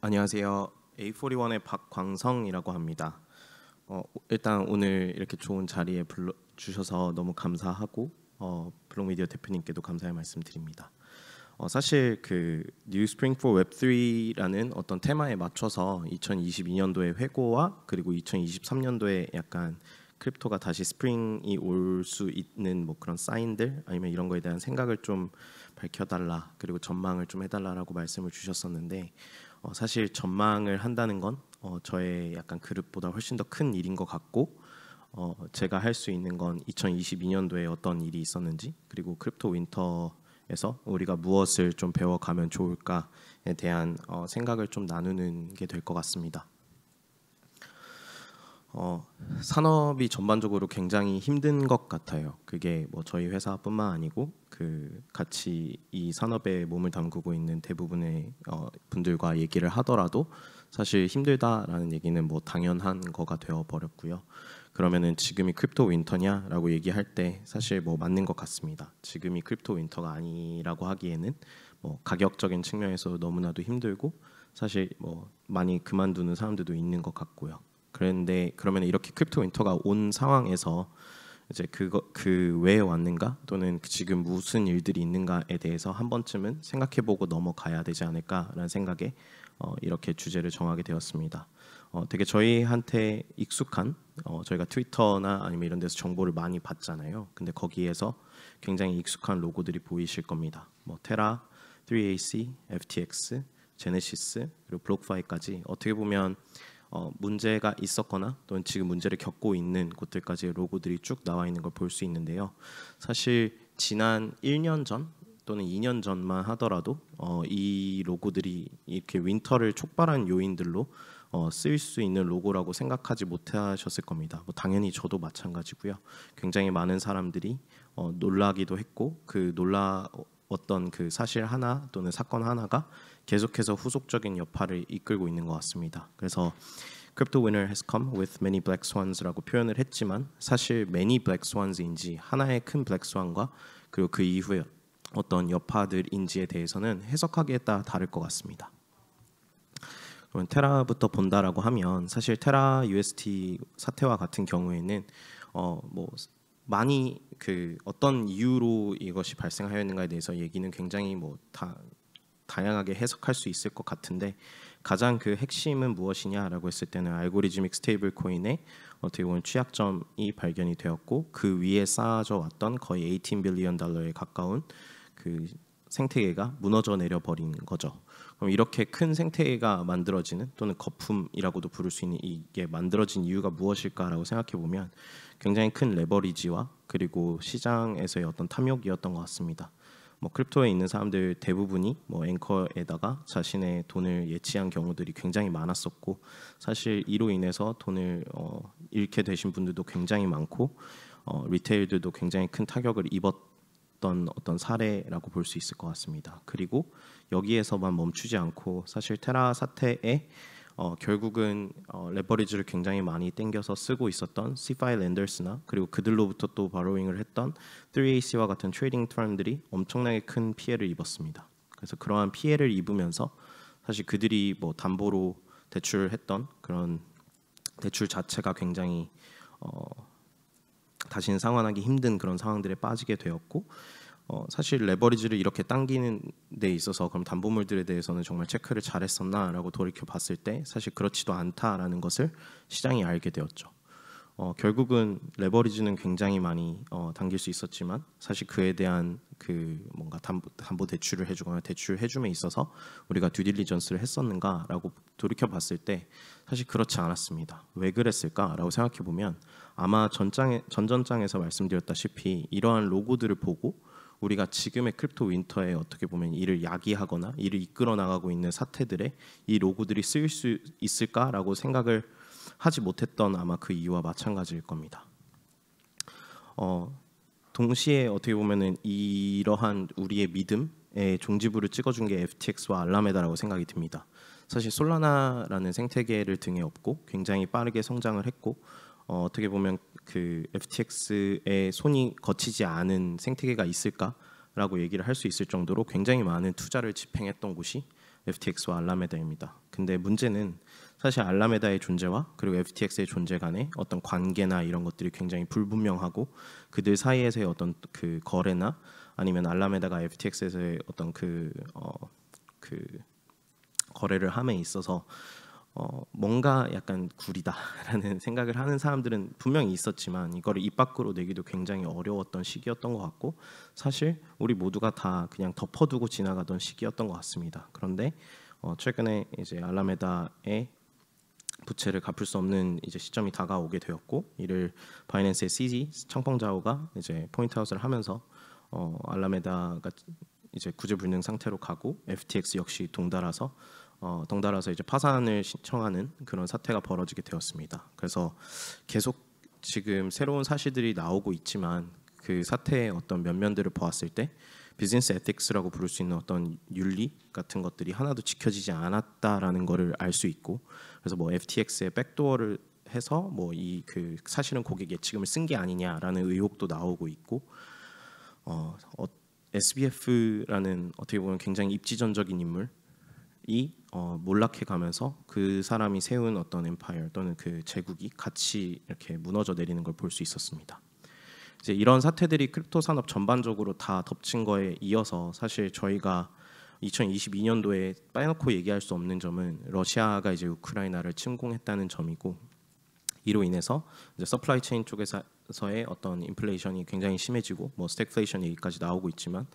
안녕하세요. A41의 박광성이라고 합니다. 어, 일단 오늘 이렇게 좋은 자리에 불러 주셔서 너무 감사하고 어, 블록미디어 대표님께도 감사의 말씀드립니다. 어, 사실 그 New Spring for Web3라는 어떤 테마에 맞춰서 2022년도에 회고와 그리고 2023년도에 약간 크립토가 다시 스프링이 올 수 있는 뭐 그런 사인들 아니면 이런 거에 대한 생각을 좀 밝혀달라 그리고 전망을 좀 해달라라고 말씀을 주셨었는데 어, 사실 전망을 한다는 건 어, 저의 약간 그릇보다 훨씬 더 큰 일인 것 같고 어, 제가 할 수 있는 건 2022년도에 어떤 일이 있었는지 그리고 크립토 윈터에서 우리가 무엇을 좀 배워가면 좋을까에 대한 어, 생각을 좀 나누는 게 될 것 같습니다. 어, 산업이 전반적으로 굉장히 힘든 것 같아요. 그게 뭐 저희 회사뿐만 아니고 그 같이 이 산업에 몸을 담그고 있는 대부분의 어, 분들과 얘기를 하더라도 사실 힘들다라는 얘기는 뭐 당연한 거가 되어 버렸고요. 그러면은 지금이 크립토 윈터냐라고 얘기할 때 사실 뭐 맞는 것 같습니다. 지금이 크립토 윈터가 아니라고 하기에는 뭐 가격적인 측면에서 너무나도 힘들고 사실 뭐 많이 그만두는 사람들도 있는 것 같고요. 그런데 그러면 이렇게 크립토 윈터가 온 상황에서 이제 그거 그 왜 왔는가 또는 그 지금 무슨 일들이 있는가에 대해서 한 번쯤은 생각해보고 넘어가야 되지 않을까라는 생각에 어, 이렇게 주제를 정하게 되었습니다. 어, 되게 저희한테 익숙한 어, 저희가 트위터나 아니면 이런 데서 정보를 많이 받잖아요. 근데 거기에서 굉장히 익숙한 로고들이 보이실 겁니다. 뭐 테라, 3AC, FTX, 제네시스 그리고 블록파이까지 어떻게 보면 어, 문제가 있었거나 또는 지금 문제를 겪고 있는 곳들까지 로고들이 쭉 나와 있는 걸 볼 수 있는데요. 사실 지난 1년 전 또는 2년 전만 하더라도 어, 이 로고들이 이렇게 윈터를 촉발한 요인들로 어, 쓰일 수 있는 로고라고 생각하지 못하셨을 겁니다. 뭐 당연히 저도 마찬가지고요. 굉장히 많은 사람들이 어, 놀라기도 했고 그 놀라 어떤 그 사실 하나 또는 사건 하나가 계속해서 후속적인 여파를 이끌고 있는 것 같습니다. 그래서 Crypto winner has come with many black swans라고 표현을 했지만 사실 many black swans인지 하나의 큰 black swan과 그리고 그 이후에 어떤 여파들인지에 대해서는 해석하기에 따라 다를 것 같습니다. 그러 테라부터 본다라고 하면 사실 테라 UST 사태와 같은 경우에는 어 뭐 많이 그 어떤 이유로 이것이 발생하였는가에 대해서 얘기는 굉장히 뭐다 다양하게 해석할 수 있을 것 같은데 가장 그 핵심은 무엇이냐라고 했을 때는 알고리즘믹 스테이블 코인의 어떻게 보면 취약점이 발견이 되었고 그 위에 쌓아져 왔던 거의 18 빌리언 달러에 가까운 그 생태계가 무너져 내려 버린 거죠. 그럼 이렇게 큰 생태계가 만들어지는 또는 거품이라고도 부를 수 있는 이게 만들어진 이유가 무엇일까라고 생각해 보면 굉장히 큰 레버리지와 그리고 시장에서의 어떤 탐욕이었던 것 같습니다. 뭐 크립토에 있는 사람들 대부분이 뭐 앵커에다가 자신의 돈을 예치한 경우들이 굉장히 많았었고 사실 이로 인해서 돈을 어, 잃게 되신 분들도 굉장히 많고 어, 리테일들도 굉장히 큰 타격을 입었던 어떤 사례라고 볼 수 있을 것 같습니다. 그리고 여기에서만 멈추지 않고 사실 테라 사태에 어, 결국은 어, 레버리지를 굉장히 많이 땡겨서 쓰고 있었던 C5 랜더스나 그리고 그들로부터 또 바로잉을 했던 3AC와 같은 트레이딩 프람들이 엄청나게 큰 피해를 입었습니다. 그래서 그러한 피해를 입으면서 사실 그들이 뭐 담보로 대출했던 그런 대출 자체가 굉장히 어, 다시는 상환하기 힘든 그런 상황들에 빠지게 되었고 어, 사실 레버리지를 이렇게 당기는 데 있어서 그럼 담보물들에 대해서는 정말 체크를 잘했었나라고 돌이켜 봤을 때 사실 그렇지도 않다라는 것을 시장이 알게 되었죠. 어, 결국은 레버리지는 굉장히 많이 어, 당길 수 있었지만 사실 그에 대한 그 뭔가 담보, 담보 대출을 해주거나 대출 해줌에 있어서 우리가 듀딜리전스를 했었는가라고 돌이켜 봤을 때 사실 그렇지 않았습니다. 왜 그랬을까라고 생각해 보면 아마 전장에 전전장에서 말씀드렸다시피 이러한 로고들을 보고 우리가 지금의 크립토 윈터에 어떻게 보면 이를 야기하거나 이를 이끌어 나가고 있는 사태들에 이 로고들이 쓰일 수 있을까라고 생각을 하지 못했던 아마 그 이유와 마찬가지일 겁니다. 어, 동시에 어떻게 보면은 이러한 우리의 믿음의 종지부를 찍어준 게 FTX와 알라메다라고 생각이 듭니다. 사실 솔라나라는 생태계를 등에 업고 굉장히 빠르게 성장을 했고 어, 떻게 보면 그 FTX의 손이 거치지 않은 생태계가 있을까라고 얘기를 할 수 있을 정도로 굉장히 많은 투자를 집행했던 곳이 FTX와 알라메다입니다. 근데 문제는 사실 알라메다의 존재와 그리고 FTX의 존재 간의 어떤 관계나 이런 것들이 굉장히 불분명하고 그들 사이에서의 어떤 그 거래나 아니면 알라메다가 FTX에서의 어떤 그 어, 그 거래를 함에 있어서 어, 뭔가 약간 구리다라는 생각을 하는 사람들은 분명히 있었지만 이거를 입 밖으로 내기도 굉장히 어려웠던 시기였던 것 같고 사실 우리 모두가 다 그냥 덮어두고 지나가던 시기였던 것 같습니다. 그런데 어, 최근에 이제 알라메다의 부채를 갚을 수 없는 이제 시점이 다가오게 되었고 이를 바이낸스의 CG 청펑자오가 이제 포인트아웃을 하면서 어, 알라메다가 이제 구제불능 상태로 가고 FTX 역시 동달아서 어, 덩달아서 이제 파산을 신청하는 그런 사태가 벌어지게 되었습니다. 그래서 계속 지금 새로운 사실들이 나오고 있지만 그 사태의 어떤 면면들을 보았을 때 비즈니스 에틱스라고 부를 수 있는 어떤 윤리 같은 것들이 하나도 지켜지지 않았다라는 것을 알 수 있고 그래서 뭐 FTX의 백도어를 해서 뭐 이 그 사실은 고객 예치금을 쓴 게 아니냐라는 의혹도 나오고 있고 어, 어 SBF라는 어떻게 보면 굉장히 입지전적인 인물 이 어, 몰락해 가면서 그 사람이 세운 어떤 엠파이어 또는 그 제국이 같이 이렇게 무너져 내리는 걸 볼 수 있었습니다. 이제 이런 사태들이 크립토 산업 전반적으로 다 덮친 거에 이어서 사실 저희가 2022년도에 빠놓고 얘기할 수 없는 점은 러시아가 이제 우크라이나를 침공했다는 점이고 이로 인해서 이제 서플라이 체인 쪽에서의 어떤 인플레이션이 굉장히 심해지고 뭐스태플레이션 얘기까지 나오고 있지만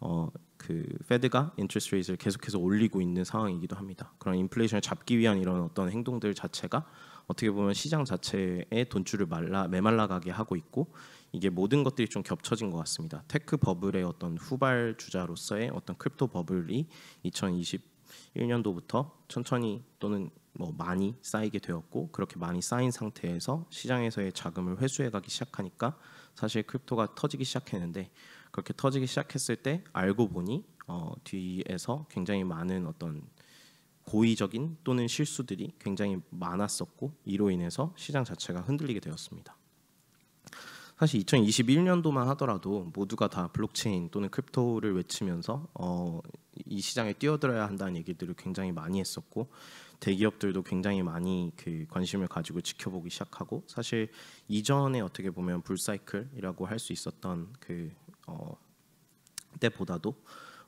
어, 그 페드가 인트레스 레이즈를 계속해서 올리고 있는 상황이기도 합니다. 그런 인플레이션을 잡기 위한 이런 어떤 행동들 자체가 어떻게 보면 시장 자체에 돈줄을 말라 메말라가게 하고 있고 이게 모든 것들이 좀 겹쳐진 것 같습니다. 테크 버블의 어떤 후발 주자로서의 어떤 크립토 버블이 2021년도부터 천천히 또는 뭐 많이 쌓이게 되었고 그렇게 많이 쌓인 상태에서 시장에서의 자금을 회수해가기 시작하니까 사실 크립토가 터지기 시작했는데 그렇게 터지기 시작했을 때 알고 보니 어, 뒤에서 굉장히 많은 어떤 고의적인 또는 실수들이 굉장히 많았었고 이로 인해서 시장 자체가 흔들리게 되었습니다. 사실 2021년도만 하더라도 모두가 다 블록체인 또는 크립토를 외치면서 어, 이 시장에 뛰어들어야 한다는 얘기들을 굉장히 많이 했었고 대기업들도 굉장히 많이 그 관심을 가지고 지켜보기 시작하고 사실 이전에 어떻게 보면 불사이클이라고 할 수 있었던 그 어, 때보다도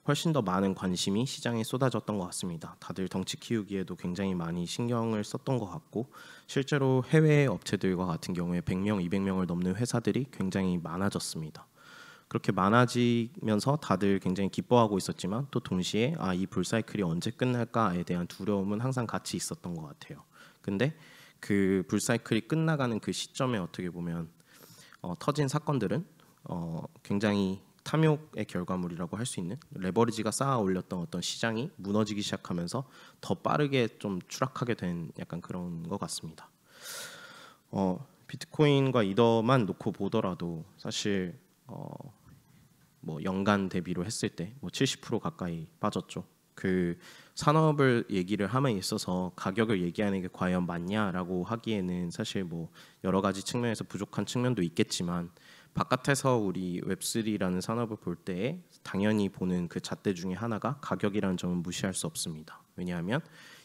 훨씬 더 많은 관심이 시장에 쏟아졌던 것 같습니다. 다들 덩치 키우기에도 굉장히 많이 신경을 썼던 것 같고 실제로 해외 업체들과 같은 경우에 100명, 200명을 넘는 회사들이 굉장히 많아졌습니다. 그렇게 많아지면서 다들 굉장히 기뻐하고 있었지만 또 동시에 아이 불사이클이 언제 끝날까에 대한 두려움은 항상 같이 있었던 것 같아요. 근데 그 불사이클이 끝나가는 그 시점에 어떻게 보면 어, 터진 사건들은 어, 굉장히 탐욕의 결과물이라고 할 수 있는 레버리지가 쌓아 올렸던 어떤 시장이 무너지기 시작하면서 더 빠르게 좀 추락하게 된 약간 그런 것 같습니다. 어, 비트코인과 이더만 놓고 보더라도 사실 어, 뭐 연간 대비로 했을 때뭐70% 가까이 빠졌죠. 그 산업을 얘기를 함에 있어서 가격을 얘기하는 게 과연 맞냐라고 하기에는 사실 뭐 여러 가지 측면에서 부족한 측면도 있겠지만 바깥에서 우리 웹3라는 산업을 볼 때 당연히 보는 그 잣대 중에 하나가 가격이라는 점은 무시할 수 없습니다. 왜냐하면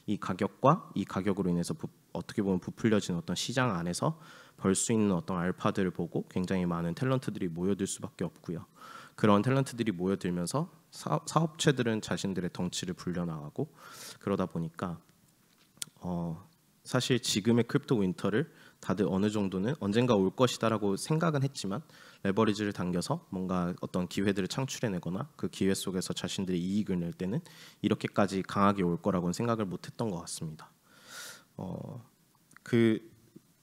이 가격과 이 가격으로 인해서 부, 어떻게 보면 부풀려진 어떤 시장 안에서 벌 수 있는 어떤 알파들을 보고 굉장히 많은 탤런트들이 모여들 수밖에 없고요. 그런 탤런트들이 모여들면서 사업, 체들은 자신들의 덩치를 불려나가고 그러다 보니까 어, 사실 지금의 크립토 윈터를 다들 어느 정도는 언젠가 올 것이다라고 생각은 했지만 레버리지를 당겨서 뭔가 어떤 기회들을 창출해내거나 그 기회 속에서 자신들의 이익을 낼 때는 이렇게까지 강하게 올 거라고는 생각을 못했던 것 같습니다. 어, 그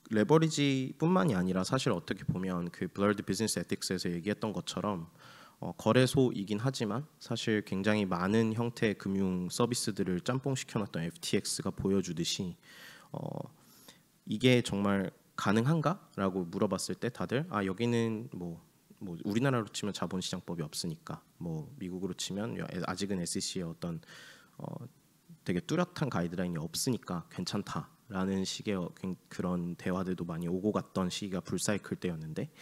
레버리지뿐만이 아니라 사실 어떻게 보면 그 블러드 비즈니스 에틱스에서 얘기했던 것처럼 어, 거래소이긴 하지만 사실 굉장히 많은 형태의 금융 서비스들을 짬뽕시켜놨던 FTX가 보여주듯이 어, 이게 정말 가능한가라고 물어봤을 때 다들 아 여기는 뭐, 뭐 우리나라로 치면 자본시장법이 없으니까 뭐 미국으로 치면 아직은 SEC의 어떤 어, 되게 뚜렷한 가이드라인이 없으니까 괜찮다라는 식의 어, 그, 그런 대화들도 많이 오고 갔던 시기가 불사이클 때였는데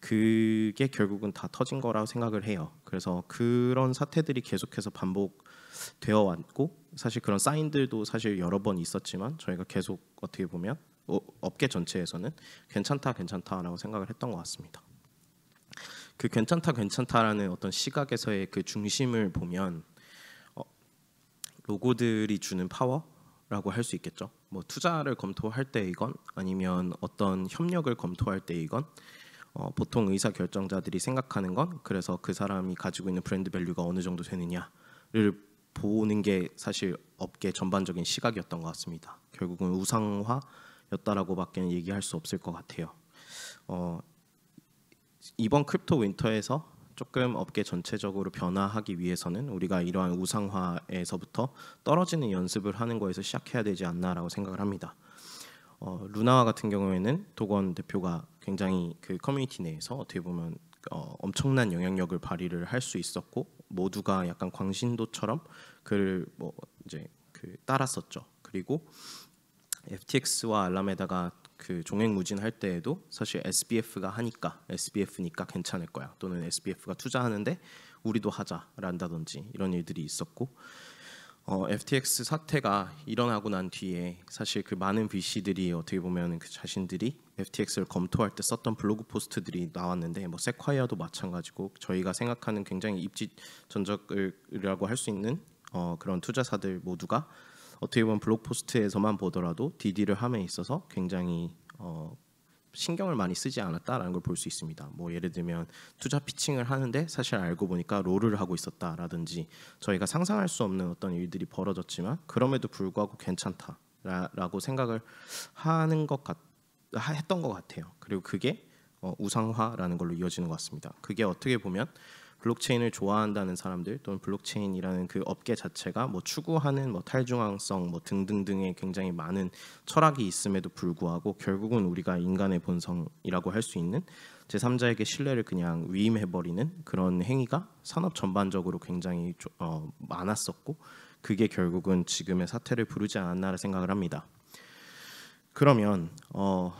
그게 결국은 다 터진 거라고 생각을 해요. 그래서 그런 사태들이 계속해서 반복되어 왔고 사실 그런 사인들도 사실 여러 번 있었지만 저희가 계속 어떻게 보면 어, 업계 전체에서는 괜찮다 괜찮다라고 생각을 했던 것 같습니다. 그 괜찮다 괜찮다라는 어떤 시각에서의 그 중심을 보면 어, 로고들이 주는 파워라고 할 수 있겠죠. 뭐 투자를 검토할 때이건 아니면 어떤 협력을 검토할 때이건 어, 보통 의사 결정자들이 생각하는 건 그래서 그 사람이 가지고 있는 브랜드 밸류가 어느 정도 되느냐를 보는 게 사실 업계 전반적인 시각이었던 것 같습니다. 결국은 우상화 였다라고밖에 얘기할 수 없을 것 같아요. 어, 이번 크립토 윈터에서 조금 업계 전체적으로 변화하기 위해서는 우리가 이러한 우상화에서부터 떨어지는 연습을 하는 거에서 시작해야 되지 않나라고 생각을 합니다. 어, 루나와 같은 경우에는 도건 대표가 굉장히 그 커뮤니티 내에서 어떻게 보면 어, 엄청난 영향력을 발휘를 할 수 있었고 모두가 약간 광신도처럼 그를 뭐 이제 그 따랐었죠. 그리고 FTX와 알람에다가그 종횡무진할 때에도 사실 SBF가 하니까 SBF니까 괜찮을 거야 또는 SBF가 투자하는데 우리도 하자란다든지 이런 일들이 있었고 어, FTX 사태가 일어나고 난 뒤에 사실 그 많은 VC들이 어떻게 보면 그 자신들이 FTX를 검토할 때 썼던 블로그 포스트들이 나왔는데 뭐 세콰이어도 마찬가지고 저희가 생각하는 굉장히 입지 전적이라고 할 수 있는 어, 그런 투자사들 모두가 어떻게 보면 블록포스트에서만 보더라도 DD를 함에 있어서 굉장히 어, 신경을 많이 쓰지 않았다라는 걸 볼 수 있습니다. 뭐 예를 들면 투자 피칭을 하는데 사실 알고 보니까 롤을 하고 있었다라든지 저희가 상상할 수 없는 어떤 일들이 벌어졌지만 그럼에도 불구하고 괜찮다라고 생각을 하는 것 같, 했던 것 같아요. 그리고 그게 어, 우상화라는 걸로 이어지는 것 같습니다. 그게 어떻게 보면 블록체인을 좋아한다는 사람들 또는 블록체인이라는 그 업계 자체가 뭐 추구하는 뭐 탈중앙성 뭐 등등등의 굉장히 많은 철학이 있음에도 불구하고 결국은 우리가 인간의 본성이라고 할 수 있는 제3자에게 신뢰를 그냥 위임해버리는 그런 행위가 산업 전반적으로 굉장히 어, 많았었고 그게 결국은 지금의 사태를 부르지 않았나 생각을 합니다. 그러면 어,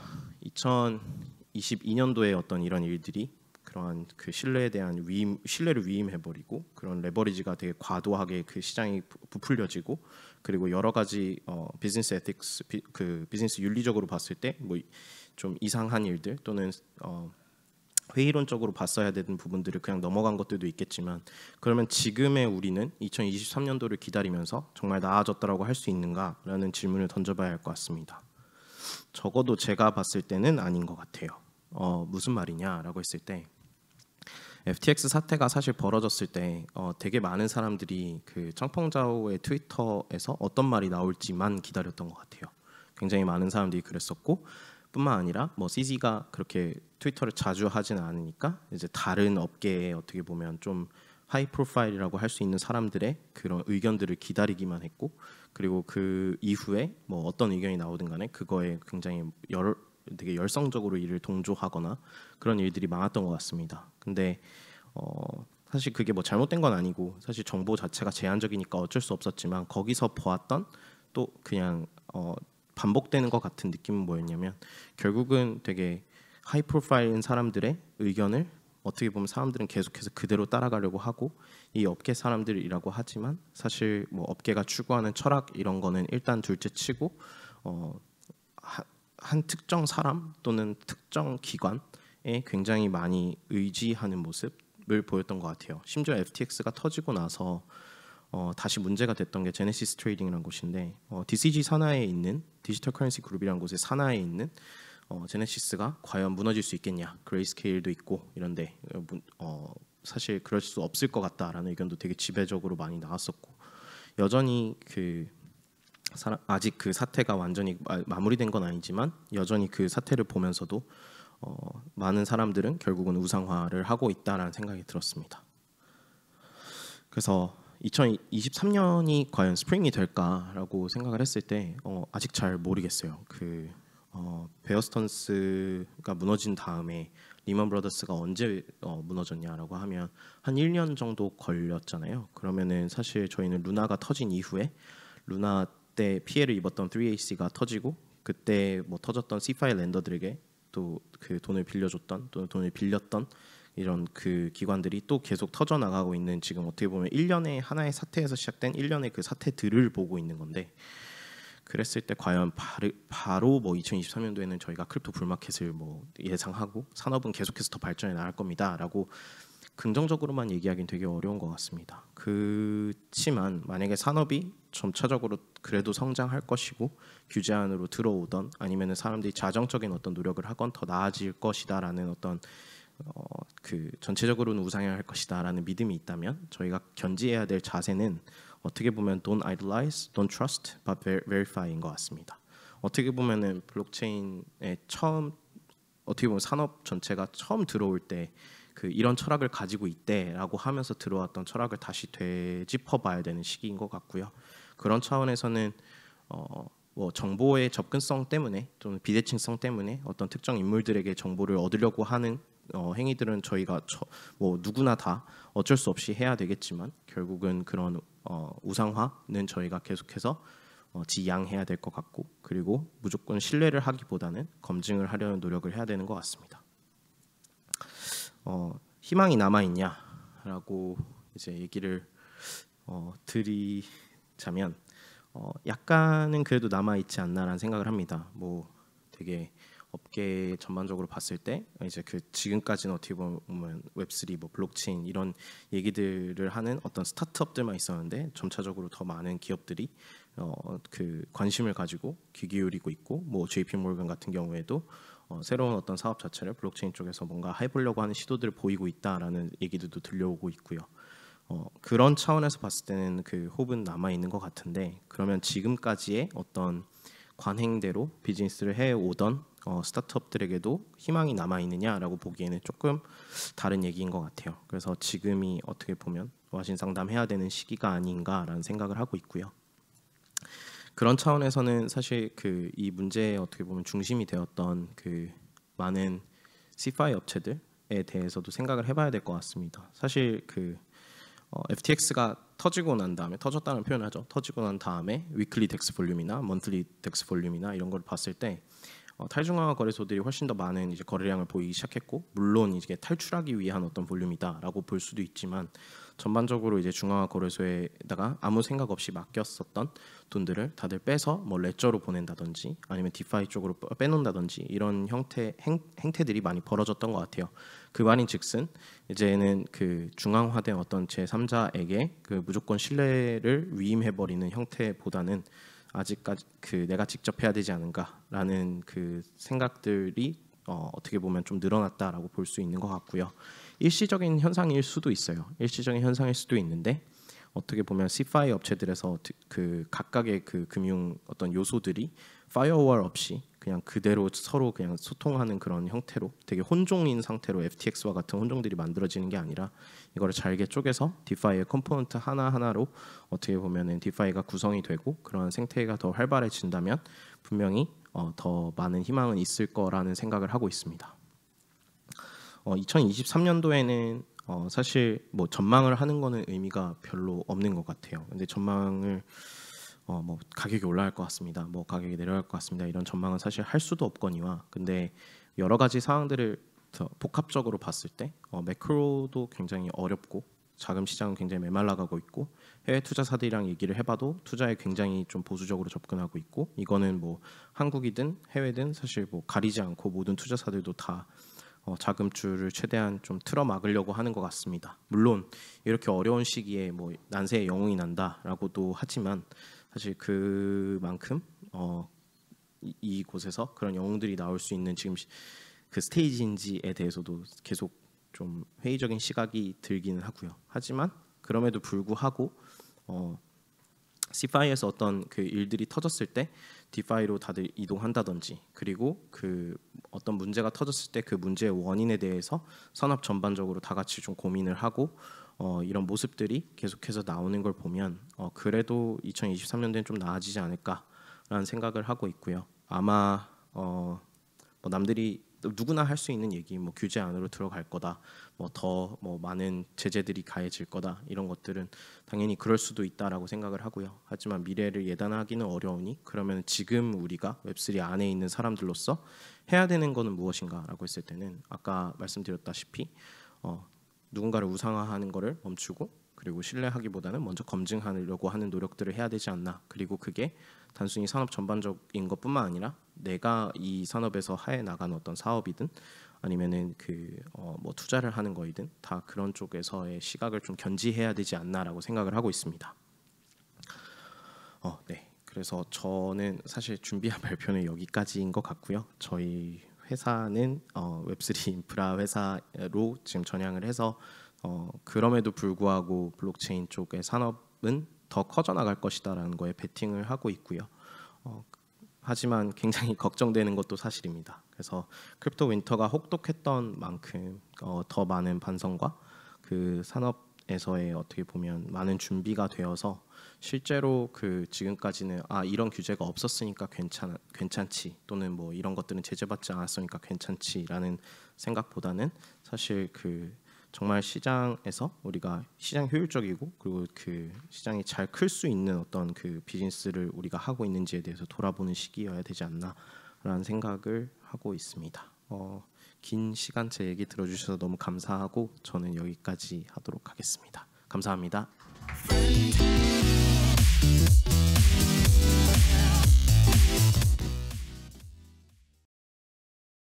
2022년도에 어떤 이런 일들이 그러한 그 신뢰에 대한 위임, 신뢰를 위임해버리고 그런 레버리지가 되게 과도하게 그 시장이 부풀려지고 그리고 여러 가지 어, 비즈니스 에틱스 비, 그 비즈니스 윤리적으로 봤을 때 뭐 좀 이상한 일들 또는 어, 회의론적으로 봤어야 되는 부분들을 그냥 넘어간 것들도 있겠지만 그러면 지금의 우리는 2023년도를 기다리면서 정말 나아졌다라고 할 수 있는가라는 질문을 던져봐야 할 것 같습니다. 적어도 제가 봤을 때는 아닌 것 같아요. 어, 무슨 말이냐라고 했을 때 FTX 사태가 사실 벌어졌을 때 어, 되게 많은 사람들이 그 청펑자오의 트위터에서 어떤 말이 나올지만 기다렸던 것 같아요. 굉장히 많은 사람들이 그랬었고 뿐만 아니라 뭐 CZ가 그렇게 트위터를 자주 하지는 않으니까 이제 다른 업계에 어떻게 보면 좀 하이 프로파일이라고 할 수 있는 사람들의 그런 의견들을 기다리기만 했고 그리고 그 이후에 뭐 어떤 의견이 나오든 간에 그거에 굉장히 열, 되게 열성적으로 일을 동조하거나 그런 일들이 많았던 것 같습니다. 근데 어, 사실 그게 뭐 잘못된 건 아니고 사실 정보 자체가 제한적이니까 어쩔 수 없었지만 거기서 보았던 또 그냥 어, 반복되는 것 같은 느낌은 뭐였냐면 결국은 되게 하이 프로파일인 사람들의 의견을 어떻게 보면 사람들은 계속해서 그대로 따라가려고 하고 이 업계 사람들이라고 하지만 사실 뭐 업계가 추구하는 철학 이런 거는 일단 둘째 치고 어, 하, 한 특정 사람 또는 특정 기관에 굉장히 많이 의지하는 모습을 보였던 것 같아요. 심지어 FTX가 터지고 나서 어, 다시 문제가 됐던 게 제네시스 트레이딩이라는 곳인데 어, DCG 산하에 있는 디지털 커런시 그룹이라는 곳의 산하에 있는 어, 제네시스가 과연 무너질 수 있겠냐 그레이스케일도 있고 이런데 어, 어, 사실 그럴 수 없을 것 같다라는 의견도 되게 지배적으로 많이 나왔었고 여전히 그 아직 그 사태가 완전히 마, 무리된건 아니지만 여전히 그 사태를 보면서도 어, 많은 사람들은 결국은 우상화를 하고 있다라는 생각이 들었습니다. 그래서 2023년이 과연 스프링이 될까라고 생각을 했을 때 어, 아직 잘 모르겠어요. 그 어, 베어스턴스가 무너진 다음에 리먼 브라더스가 언제 어, 무너졌냐라고 하면 한 1년 정도 걸렸잖아요. 그러면은 사실 저희는 루나가 터진 이후에 루나 그때 피해를 입었던 3AC가 터지고 그때 뭐 터졌던 C5 랜더들에게 또 그 돈을 빌려줬던 또는 돈을 빌렸던 이런 그 기관들이 또 계속 터져 나가고 있는 지금 어떻게 보면 1년의 하나의 사태에서 시작된 1년의그 사태들을 보고 있는 건데 그랬을 때 과연 바로, 바로 뭐 2023년도에는 저희가 크립토 불마켓을 뭐 예상하고 산업은 계속해서 더 발전해 나갈 겁니다라고 긍정적으로만 얘기하기는 되게 어려운 것 같습니다. 그렇지만 만약에 산업이 점차적으로 그래도 성장할 것이고 규제 안으로 들어오던 아니면은 사람들이 자정적인 어떤 노력을 하건 더 나아질 것이다라는 어떤 어, 그 전체적으로는 우상향할 것이다라는 믿음이 있다면 저희가 견지해야 될 자세는 어떻게 보면 don't idolize, don't trust, but verify인 것 같습니다. 어떻게 보면은 블록체인의 처음 어떻게 보면 산업 전체가 처음 들어올 때 그 이런 철학을 가지고 있대라고 하면서 들어왔던 철학을 다시 되짚어봐야 되는 시기인 것 같고요. 그런 차원에서는 어, 뭐 정보의 접근성 때문에 또는 비대칭성 때문에 어떤 특정 인물들에게 정보를 얻으려고 하는 어, 행위들은 저희가 저, 뭐 누구나 다 어쩔 수 없이 해야 되겠지만 결국은 그런 어, 우상화는 저희가 계속해서 어, 지양해야 될 것 같고 그리고 무조건 신뢰를 하기보다는 검증을 하려는 노력을 해야 되는 것 같습니다. 어, 희망이 남아 있냐라고 이제 얘기를 어, 드리 자면 어, 약간은 그래도 남아 있지 않나라는 생각을 합니다. 뭐 되게 업계 전반적으로 봤을 때 이제 그 지금까지는 어떻게 보면 웹3 뭐 블록체인 이런 얘기들을 하는 어떤 스타트업들만 있었는데 점차적으로 더 많은 기업들이 어그 관심을 가지고 귀 기울이고 있고 뭐 JP 몰간 같은 경우에도 어 새로운 어떤 사업 자체를 블록체인 쪽에서 뭔가 해 보려고 하는 시도들을 보이고 있다라는 얘기들도 들려오고 있고요. 어, 그런 차원에서 봤을 때는 그호흡은 남아 있는 것 같은데 그러면 지금까지의 어떤 관행대로 비즈니스를 해 오던 어, 스타트업들에게도 희망이 남아 있느냐라고 보기에는 조금 다른 얘기인 것 같아요. 그래서 지금이 어떻게 보면 와신 상담해야 되는 시기가 아닌가라는 생각을 하고 있고요. 그런 차원에서는 사실 그 이 문제에 어떻게 보면 중심이 되었던 그 많은 C5 업체들에 대해서도 생각을 해봐야 될 것 같습니다. 사실 그 어, FTX가 터지고 난 다음에 터졌다는 표현을 하죠. 터지고 난 다음에 위클리 덱스 볼륨이나 먼틀리 덱스 볼륨이나 이런 걸 봤을 때 어, 탈중앙화 거래소들이 훨씬 더 많은 이제 거래량을 보이기 시작했고 물론 이게 탈출하기 위한 어떤 볼륨이다라고 볼 수도 있지만 전반적으로 이제 중앙화 거래소에다가 아무 생각 없이 맡겼었던 돈들을 다들 빼서 뭐 레저로 보낸다든지 아니면 디파이 쪽으로 빼놓는다든지 이런 형태 행, 행태들이 많이 벌어졌던 것 같아요. 그 말인즉슨 이제는 그 중앙화된 어떤 제 3자에게 그 무조건 신뢰를 위임해버리는 형태보다는 아직까지 그 내가 직접 해야 되지 않은가라는 그 생각들이 어, 어떻게 보면 좀 늘어났다라고 볼 수 있는 것 같고요. 일시적인 현상일 수도 있어요. 일시적인 현상일 수도 있는데 어떻게 보면 CFI 업체들에서 그 각각의 그 금융 어떤 요소들이 파이어월 없이 그냥 그대로 서로 그냥 소통하는 그런 형태로 되게 혼종인 상태로 FTX와 같은 혼종들이 만들어지는 게 아니라 이거를 잘게 쪼개서 디파이의 컴포넌트 하나하나로 어떻게 보면은 디파이가 구성이 되고 그런 생태계가 더 활발해진다면 분명히 어, 더 많은 희망은 있을 거라는 생각을 하고 있습니다. 어, 2023년도에는 어, 사실 뭐 전망을 하는 거는 의미가 별로 없는 것 같아요. 근데 전망을 어, 뭐 가격이 올라갈 것 같습니다. 뭐 가격이 내려갈 것 같습니다. 이런 전망은 사실 할 수도 없거니와 근데 여러 가지 상황들을 복합적으로 봤을 때 어, 매크로도 굉장히 어렵고 자금 시장은 굉장히 메말라가고 있고 해외 투자사들이랑 얘기를 해봐도 투자에 굉장히 좀 보수적으로 접근하고 있고 이거는 뭐 한국이든 해외든 사실 뭐 가리지 않고 모든 투자사들도 다 어, 자금줄을 최대한 좀 틀어 막으려고 하는 것 같습니다. 물론 이렇게 어려운 시기에 뭐 난세의 영웅이 난다라고도 하지만 사실 그만큼 어, 이, 이곳에서 그런 영웅들이 나올 수 있는 지금 시, 그 스테이지인지에 대해서도 계속 좀 회의적인 시각이 들기는 하고요. 하지만 그럼에도 불구하고 어, C5에서 어떤 그 일들이 터졌을 때 디파이로 다들 이동한다든지 그리고 그 어떤 문제가 터졌을 때 그 문제의 원인에 대해서 산업 전반적으로 다 같이 좀 고민을 하고 어, 이런 모습들이 계속해서 나오는 걸 보면 어, 그래도 2023년도엔 좀 나아지지 않을까라는 생각을 하고 있고요. 아마 어, 뭐 남들이 누구나 할 수 있는 얘기 뭐 규제 안으로 들어갈 거다 뭐 더뭐 뭐 많은 제재들이 가해질 거다 이런 것들은 당연히 그럴 수도 있다라고 생각을 하고요 하지만 미래를 예단하기는 어려우니 그러면 지금 우리가 웹3 안에 있는 사람들로서 해야 되는 거는 무엇인가라고 했을 때는 아까 말씀드렸다시피 어, 누군가를 우상화하는 거를 멈추고 그리고 신뢰하기보다는 먼저 검증하려고 하는 노력들을 해야 되지 않나. 그리고 그게 단순히 산업 전반적인 것뿐만 아니라 내가 이 산업에서 하에 나간 어떤 사업이든 아니면은 그 어 뭐 투자를 하는 거이든 다 그런 쪽에서의 시각을 좀 견지해야 되지 않나라고 생각을 하고 있습니다. 어, 네. 그래서 저는 사실 준비한 발표는 여기까지인 것 같고요. 저희 회사는 어, 웹3 인프라 회사로 지금 전향을 해서 어, 그럼에도 불구하고 블록체인 쪽의 산업은 더 커져 나갈 것이다라는 거에 베팅을 하고 있고요. 어, 하지만 굉장히 걱정되는 것도 사실입니다. 그래서 크립토 윈터가 혹독했던 만큼 어, 더 많은 반성과 그 산업에서의 어떻게 보면 많은 준비가 되어서 실제로 그 지금까지는 아 이런 규제가 없었으니까 괜찮 괜찮지 또는 뭐 이런 것들은 제재받지 않았으니까 괜찮지라는 생각보다는 사실 그 정말 시장에서 우리가 시장 효율적이고 그리고 그 시장이 잘 클 수 있는 어떤 그 비즈니스를 우리가 하고 있는지에 대해서 돌아보는 시기여야 되지 않나라는 생각을 하고 있습니다. 어, 긴 시간 제 얘기 들어주셔서 너무 감사하고 저는 여기까지 하도록 하겠습니다. 감사합니다.